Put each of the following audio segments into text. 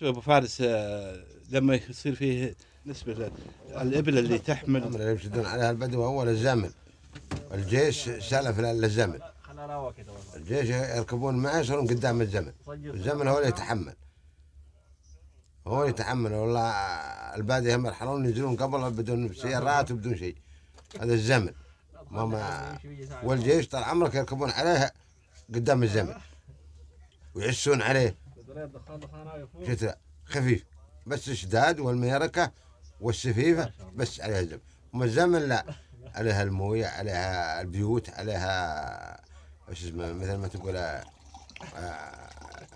شوف ابو فارس آه، لما يصير فيه نسبه الابل اللي تحمل اللي يشدون عليها البدو هو الزمن الجيش سلف للزمن الجيش يركبون معه يصيرون قدام الزمن الزمن هو اللي يتحمل هو اللي يتحمل والله الباديه هم يرحلون ينزلون قبل بدون سيارات وبدون شيء هذا الزمن ماما والجيش طال عمرك يركبون عليه قدام الزمن ويعسون عليه شتاء خفيف بس الشداد والميركة والسفيفة بس عليها زب أما الزمن لا عليها الموية عليها البيوت عليها وش اسمه مثل ما تقول آه، آه،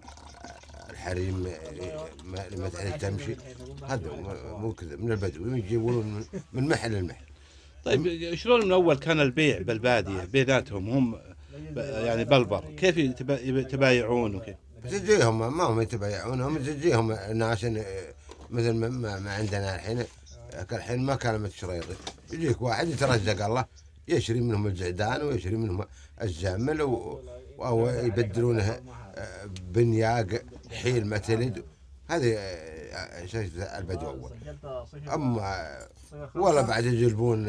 الحريم آه، لما تعرف تمشي هذا مو كذا من البدو يجيبون من محل لمحل طيب شلون من اول كان البيع بالباديه بيناتهم هم يعني بلبر كيف يتبايعون وكيف؟ تجيهم ما هم يتبايعونهم تجيهم ناس آه، مثل ما, ما عندنا الحين آه، الحين ما كلمة شريط يجيك واحد يترزق الله يشري منهم الزعدان ويشري منهم الزمل و... او يبدلونه آه، بنياق حيل ما تلد هذه شاشة البدو اما ولا بعد يجلبون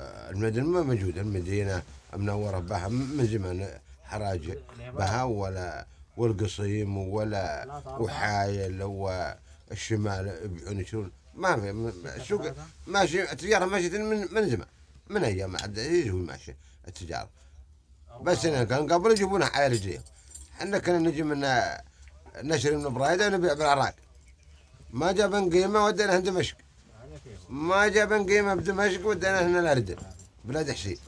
المدن ما موجوده المدينه منوره بها من زمان حراجة بها ولا والقصيم ولا وحايل والشمال بعنشون ما في السوق ماشي التجاره ماشيه من من زمان من ايام عاد يجوا ماشي التجاره بس انا كان قبل يجيبونها حايل رجليهم احنا كنا نجي من نشري من برايده ونبيع بالعراق ما جابن قيمه وديناها دمشق ما جابن قيمه بدمشق ودينا هنا الاردن بلاد حسين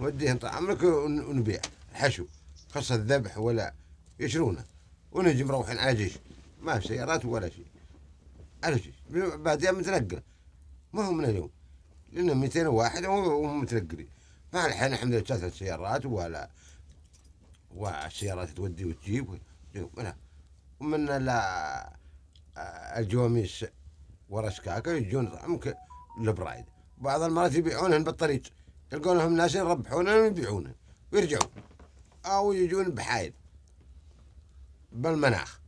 وديهم طال عمرك ونبيع الحشو خاصة الذبح ولا يشرونه ونجي مروحين على جيش ما في سيارات ولا شيء على جيش بعدين متنقل ما هو من اليوم لأن ميتين واحد وهم متنقلين ما الحين الحمد لله ثلاث سيارات ولا والسيارات تودي وتجيب ومن ومن لا الجواميس ورسكاكا يجون ممكن البرايد بعض المرات يبيعونهن بالطريق يلقونهم ناس يربحونهن ويبيعونهن ويرجعون أو يجون بحايل بالمناخ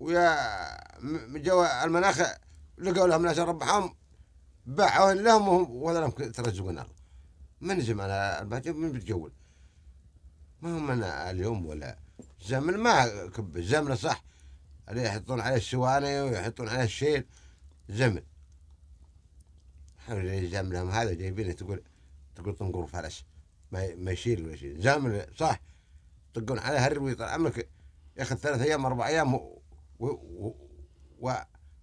ويا جو المناخ لقوا لهم ناس ربحهم باعوا لهم ولا لهم ترزقون الأرض من زمان الباجي من بتجول ما هم من اليوم ولا زمن ما كب زمن صح اللي يحطون عليه السواني ويحطون عليه الشيل زمن الحمد لله زمنهم هذا جايبينه تقول تقول تنقر فرس ما يشيل ولا شيء زامل صح طقون على هرب ويطلع عمك ياخذ ثلاث ايام اربع ايام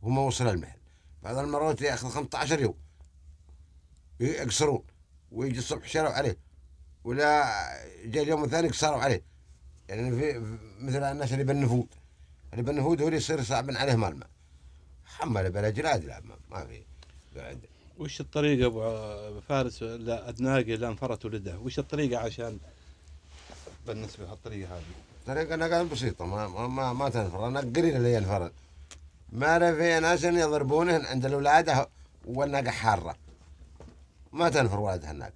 وما وصل المحل بعض المرات ياخذ 15 يوم يقصرون ويجي الصبح شروا عليه ولا جاء اليوم الثاني قصروا عليه يعني في مثل الناس اللي بالنفوذ اللي بالنفوذ هو اللي يصير صعب عليه ما حمل بلا جلاد لا ما في عنده وش الطريقه ابو فارس لا ادناقي لا انفرت ولده وش الطريقه عشان بالنسبه للطريقه هذه انا نقل بسيطه ما ما ما, ما تنفر انا قليل اللي ينفر ما في ناس يضربونه عند الاولاد والناقه حاره ما تنفر ولدها الناقه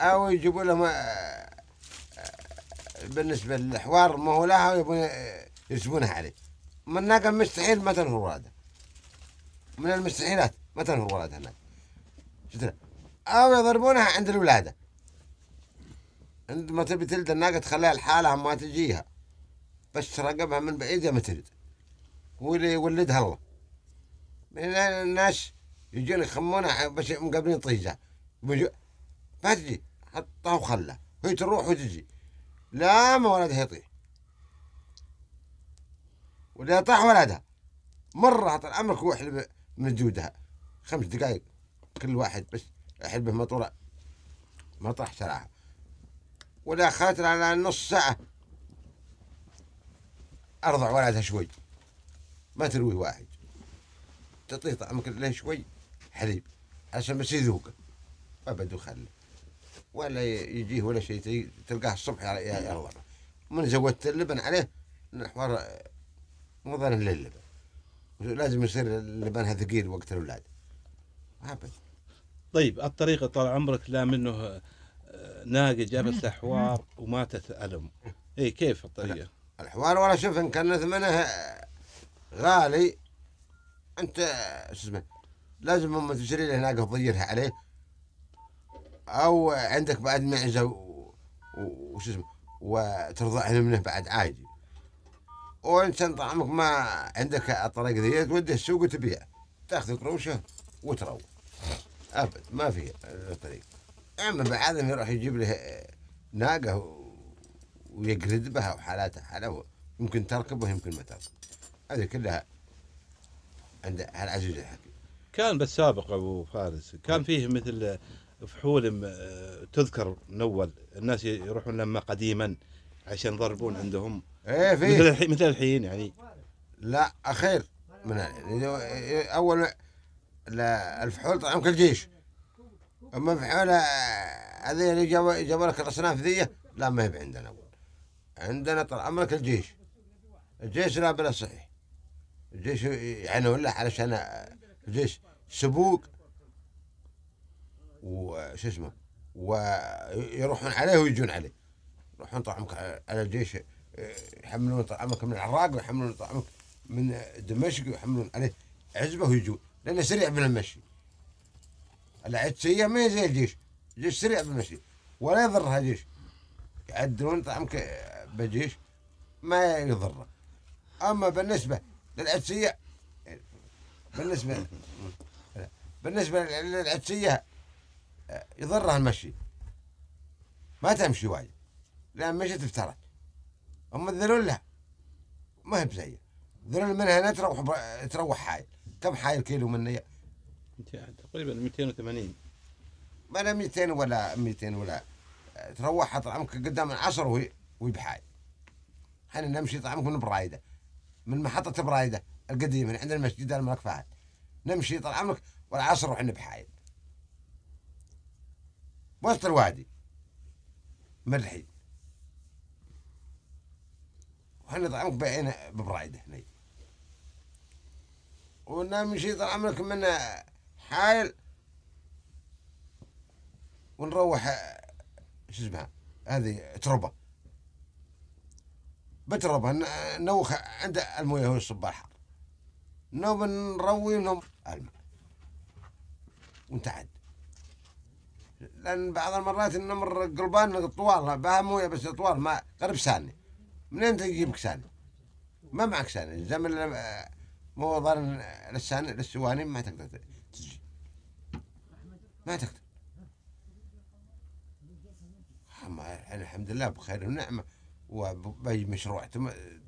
او يجيبوا لهم آه، آه، بالنسبه للحوار ما هو لها يبون يسبونها عليه من ناقه مستحيل ما تنفر ولدها من المستحيلات ما تنهر ولادها هناك شفنا أو يضربونها عند الولادة عندما تبي تلد الناقة تخليها لحالها ما تجيها بس تراقبها من بعيد ما تلد اللي يولدها الله من الناس يجون يخمونها بس مقابلين طيزة ما تجي حطها وخلها هي تروح وتجي لا ما ولدها يطيح ولا طاح ولدها مرة الأمر كوح من جودها خمس دقائق كل واحد بس أحبه مطرة مطرح صراحة ولا خاطر على نص ساعة أرضع ولدها شوي ما تروي واحد تعطيه طعمك له شوي حليب عشان بس يذوق ما بدو خل ولا يجيه ولا شيء تلقاه الصبح يا الله من زودت اللبن عليه الحوار مو ظن للبن لازم يصير اللبن ثقيل وقت الأولاد هبل طيب الطريقه طال عمرك لا منه آه، ناقه جابت نعم. حوار وماتت الم اي كيف الطريقه؟ الحوار ولا شوف ان كان ثمنه غالي انت شو اسمه لازم اما تشتري له ناقه تضيرها عليه او عندك بعد معزه وش اسمه وترضعها منه بعد عادي وانت طعمك ما عندك الطريق ذي توديه السوق وتبيع تاخذ قروشه وتروح ابد ما في طريق اما بعد يروح يجيب له ناقه ويقرد بها وحالاتها حلوه يمكن تركبه يمكن ما تركب هذه كلها عند العزيز الحكيم كان بالسابق ابو فارس كان نعم. فيه مثل فحول تذكر من اول الناس يروحون لما قديما عشان يضربون عندهم ايه في مثل الحين يعني لا اخير من يعني اول الفحول طعم الجيش أما الفحول آه، هذه اللي جابوا جابوا لك الأصناف ذي لا ما هي عندنا عندنا طال عمرك الجيش الجيش لا بلا صحيح الجيش يعني ولا علشان آه، الجيش سبوق وش اسمه ويروحون عليه ويجون عليه يروحون طعمك على الجيش آه، يحملون طعمك من العراق ويحملون طعمك من دمشق ويحملون عليه عزبه ويجون لأنه سريع بالمشي العد سيئه ما زي الجيش الجيش سريع بالمشي ولا يضرها جيش يعدلون طعمك بالجيش ما يضره أما بالنسبة للعدسية بالنسبة بالنسبة للعدسية يضرها المشي ما تمشي وايد لأن مشي افترت أما الذلول لا ما هي بزيه ذلول منها لا تروح تروح حايل كم حايل كيلو مني؟ تقريبا 280 ما انا 200 ولا 200 ولا تروح طعمك قدام العصر وهي وهي بحاي احنا نمشي طعمك من برايده من محطه برايده القديمه اللي عند المسجد الملك فهد نمشي طال عمرك والعصر وحنا بحايل وسط الوادي مرحين وحنا طال عمرك بايعين ببرايده هنا ونمشي مشيت عمرك من حايل ونروح شو اسمها هذه تربه بتربه نوخ عند المويه هو الصباح نوب نروي منهم الماء ونتعد لان بعض المرات النمر قلبان طوال بها مويه بس طوال ما قرب ساني منين تجيبك ساني ما معك ساني زمن هو ضرر لسان للسواني ما تقدر تجي ما تقدر الحمد لله بخير ونعمة وبأي مشروع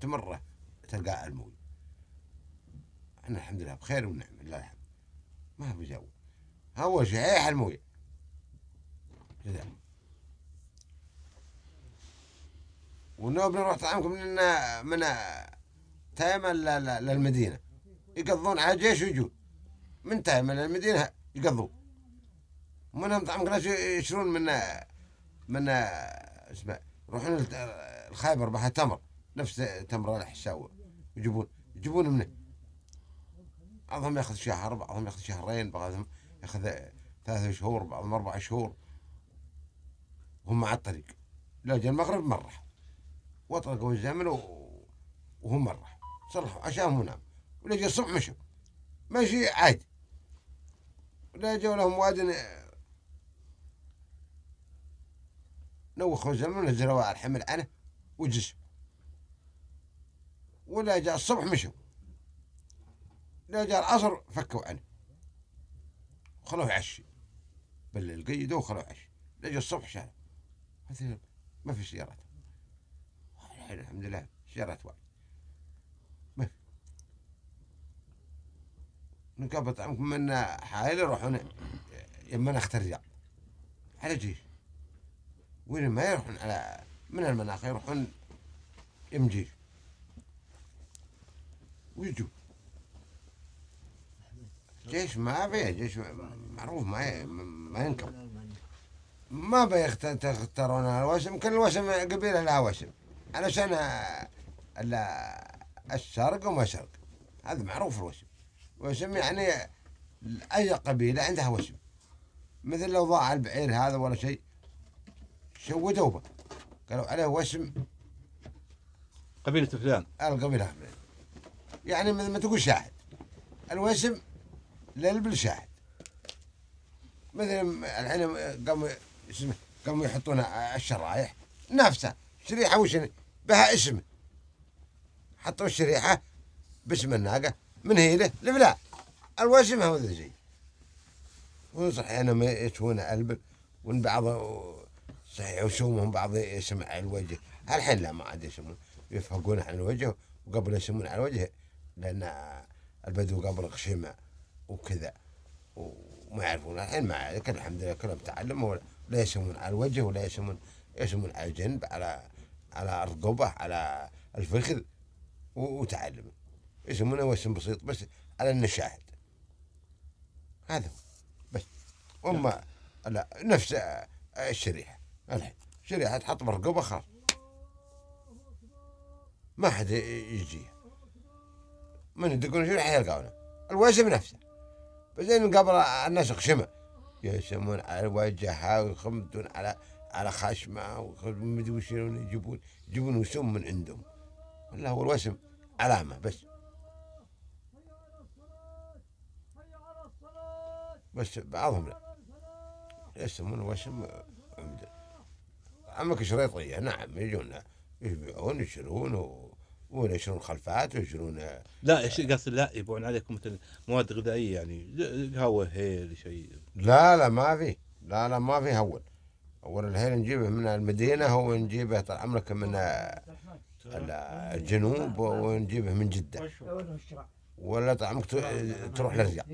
تمره تلقى الموي أنا الحمد لله بخير ونعمة لله الحمد ما في جو هو شعيح الموية كذا ونوب نروح طعامكم من من تيمة للمدينة يقضون على جيش ويجون من من المدينة يقضوا منهم طعم قناش يشرون من من اسمه يروحون الخيبر بها تمر نفس تمر الحشاوة يجيبون يجيبون منه بعضهم ياخذ شهر بعضهم ياخذ شهرين بعضهم ياخذ ثلاثة شهور بعضهم أربع شهور وهم على الطريق لا جا المغرب مرح واطلقوا الزمن وهم مرح صلحوا عشانهم ونام ولا جا الصبح مشوا ماشي عادي ولا جاو لهم واد نوخوا زمن نزروا على الحمل أنا وجز ولا جاء الصبح مشوا لا جاء العصر فكوا عنه وخلوه يعشي بل قيدوه وخلوه يعشي لا جاء الصبح شارع ما في سيارات الحمد لله سيارات واحد نكا بطعمك من حايل يروحون يما نختار الرياض على جيش وين ما يروحون على من المناخ يروحون يم جيش ويجوا جيش ما بيه جيش معروف ما ما ينكب ما بيختارون الوشم كل الوشم قبيله لها وشم علشان الشرق وما شرق هذا معروف الوشم وشم يعني أي قبيلة عندها وشم مثل لو ضاع البعير هذا ولا شيء شو به قالوا عليه وشم قبيلة فلان القبيلة فلان يعني مثل ما تقول شاهد الوشم للبل شاهد مثل الحين قاموا اسمه قاموا يحطون الشرايح نفسها شريحة وش بها اسم حطوا الشريحة باسم الناقة من هيله لفلا الواشم هذا زي وصحيح انا ما يتونا قلب وان بعض صحيح وشومهم بعض يسمع على الوجه الحين لا ما عاد يسمون يفهقون على الوجه وقبل يسمون على الوجه لان البدو قبل قشيمه وكذا وما يعرفون الحين ما عليك الحمد لله كلهم تعلموا لا يسمون على الوجه ولا يسمون يسمون على الجنب على على الرقبه على الفخذ وتعلموا يسمونه وسم بسيط بس على النشاهد هذا هو بس واما لا نفس الشريحه الحين شريحه تحط مرقبه خلاص ما حد يجيها من يدقون شريحه يلقونه الوسم نفسه بعدين قبل الناس خشمه يسمون على وجهها ويخمدون على على خشمه ومدري وش يجيبون يجيبون وسم من عندهم والله هو الوسم علامه بس بس بعضهم لا يسمون وشم عمدا عمك شريطية نعم يجون يبيعون يشترون و... يشترون خلفات ويشترون لا ايش قصد لا يبيعون عليكم مثل مواد غذائيه يعني قهوه هيل شيء لا لا ما في لا لا ما في هول اول الهيل نجيبه من المدينه هو نجيبه طال عمرك من الجنوب ونجيبه من جده ولا طال عمرك تروح للرياض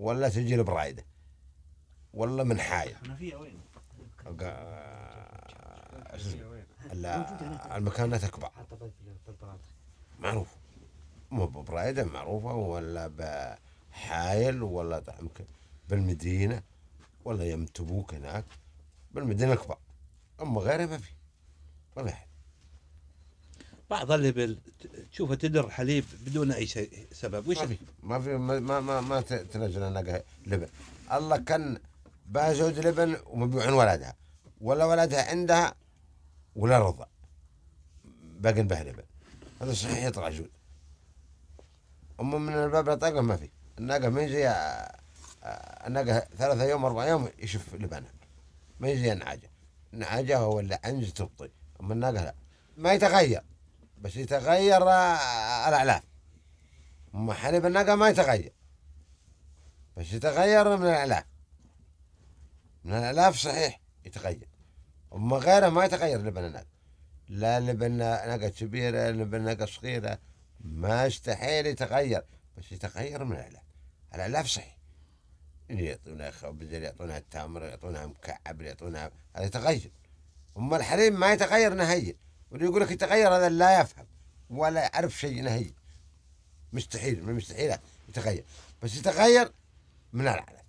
ولا سجل برايده ولا من حايل فيها وين؟ لا المكانات اكبر معروف مو ببرايده معروفه ولا بحايل ولا يمكن بالمدينه ولا يم تبوك هناك بالمدينه اكبر اما غيرها ما في ولا حد بعض اللي تشوفه تدر حليب بدون اي شيء سبب وش ما في ما في ما ما ما, تنزل هناك لبن الله كان بها زوج لبن ومبيوعين ولدها ولا ولدها عندها ولا رضى باقي بها لبن هذا صحيح يطلع جود اما من الباب الطاقه ما في الناقه ما زي آه، آه، الناقه ثلاثة يوم أربع يوم يشوف لبنها ما زي النعاجه النعاجه ولا عنز تبطي اما الناقه لا ما يتغير بس يتغير آه، آه، الأعلاف أما حليب النقا ما يتغير بس يتغير من الأعلاف من الأعلاف صحيح يتغير أما غيره ما يتغير لبن النقا لا لبن نقا كبيرة لبن نقا صغيرة ما يستحيل يتغير بس يتغير من الأعلاف الأعلاف صحيح اللي يعطونها اللي يعطونها التمر يعطونها مكعب يعطونها هذا يتغير أما الحليب ما يتغير نهائيا واللي يقول لك يتغير هذا لا يفهم ولا يعرف شيء نهي مستحيل من المستحيلات يتغير بس يتغير من العلف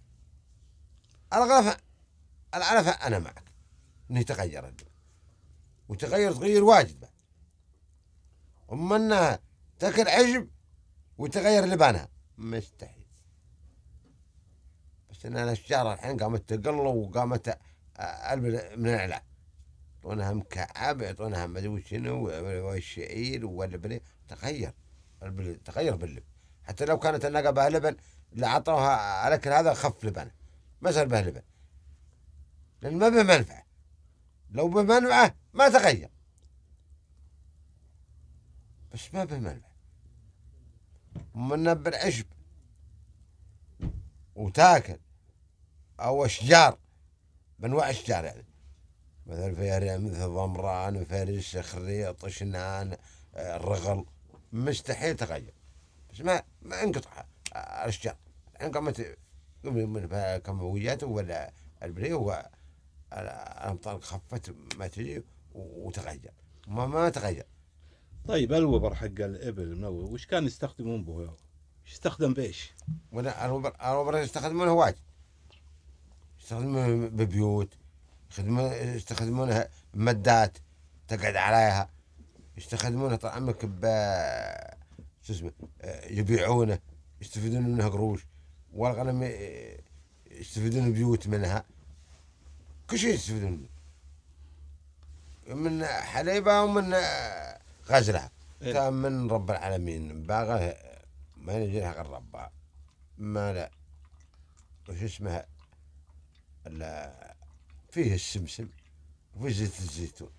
الغلف العلف انا معك انه يتغير الدول وتغير تغير واجد بعد اما انها تاكل عجب وتغير لبانها مستحيل بس ان الشجره الحين قامت تقل وقامت من العلاج طونها مكعب يعطونها ما ادري شنو والشعير ولا تغير البلد تغير باللبن حتى لو كانت الناقه بها لبن لعطوها على كل هذا خف لبن ما صار بها لبن لان ما به منفعه لو به منفعه ما تغير بس ما به منفعه منبر بالعشب وتاكل او اشجار بانواع الشجار يعني مثلا فيها مثل ضمران فارس خريط شنان الرغل مستحيل تغير بس ما ما انقطع الاشجار الان يعني قامت كمويات ولا البري هو الامطار خفت ما تجي وتغير ما ما تغير طيب الوبر حق الابل منوي وش كان يستخدمون به؟ يستخدم بايش؟ الوبر الوبر يستخدمونه واجد يستخدمونه ببيوت يخدمون يستخدمونها مدات تقعد عليها يستخدمونها طال عمرك ب شو اسمه آه، يبيعونه يستفيدون منها قروش والغنم آه، يستفيدون بيوت منها كل شيء يستفيدون منه من حليبها ومن آه، غزلها إيه. من رب العالمين باغة ما يجيها غير ربها ما لا وش اسمها لا فيه الشمشم وفيه زيت الزيتون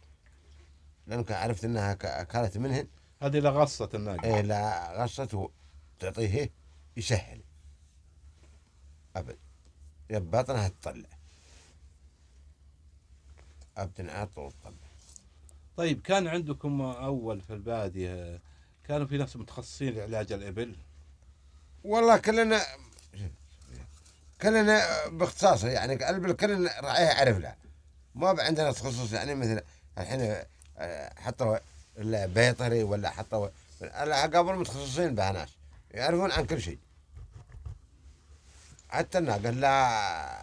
لأنك عرفت أنها أكلت منهن هذه لغصة الناقة إيه لغصته تعطيه يسهل أبد بطنها تطلع أبد عطل تطلع طيب كان عندكم أول في البادية كانوا في ناس متخصصين لعلاج الإبل والله كلنا كلنا باختصاصه يعني قلب الكل راعيها عرف له ما عندنا تخصص يعني مثل الحين آه، حطوا البيطري ولا حطوا قبل متخصصين بهناش يعرفون عن كل شيء حتى قال لا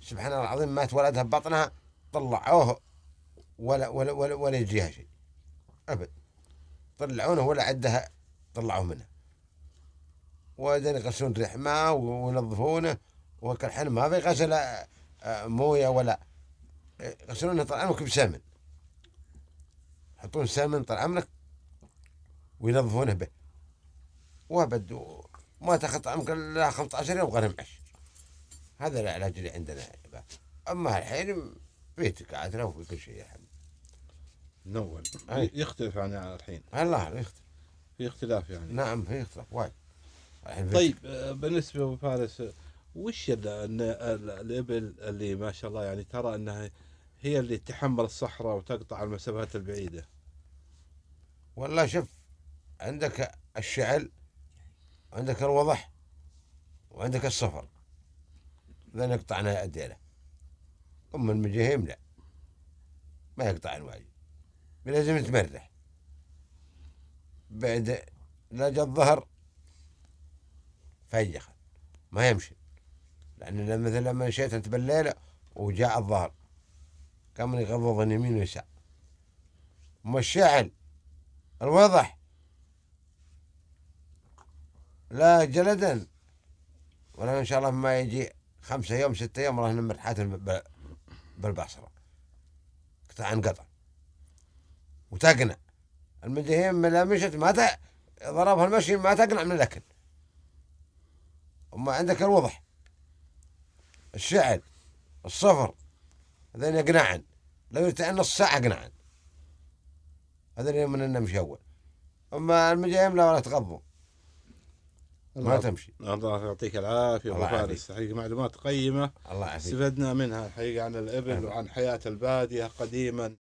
سبحان الله العظيم مات ولدها ببطنها طلعوه ولا ولا ولا, ولا يجيها شيء ابد طلعونه ولا عدها طلعوه منها وذن يغسلون الحماه وينظفونه حين ما في غسل آه، آه، مويه ولا يغسلونه طال عمرك بسمن يحطون سمن طال عمرك وينظفونه به وابد ما تاخذ طعمك الا 15 يوم غير معش هذا العلاج اللي عندنا اما الحين في عاد وفي كل شيء يا حبيبي يختلف عن يعني الحين الله يختلف في اختلاف يعني نعم في اختلاف وايد طيب آه، بالنسبه ابو فارس وش الابل اللي ما شاء الله يعني ترى انها هي اللي تحمل الصحراء وتقطع المسافات البعيده والله شوف عندك الشعل عندك الوضح وعندك الصفر ذا يقطعنا الديله اما المجاهيم لا ما يقطع الواجب لازم تمرح بعد لا الظهر فيخت ما يمشي لأن مثلا لما مشيت أنت بالليل وجاء الظهر كم يغضض يمين ويسار أما الشعل الوضح لا جلدا ولا إن شاء الله ما يجي خمسة يوم ستة يوم راهن مرحات بالبصرة قطع عن وتقنع المدهيم لا مشت ما ضربها المشي ما تقنع من الأكل أما عندك الوضح الشعل الصفر هذين يقنعن لو يرتعن نص ساعة يقنعن هذين من نمشي أول أما المجايم لا ولا تغضوا ما تمشي الله يعطيك العافية أبو فارس حقيقة معلومات قيمة الله استفدنا منها الحقيقة عن الإبل وعن حياة البادية قديما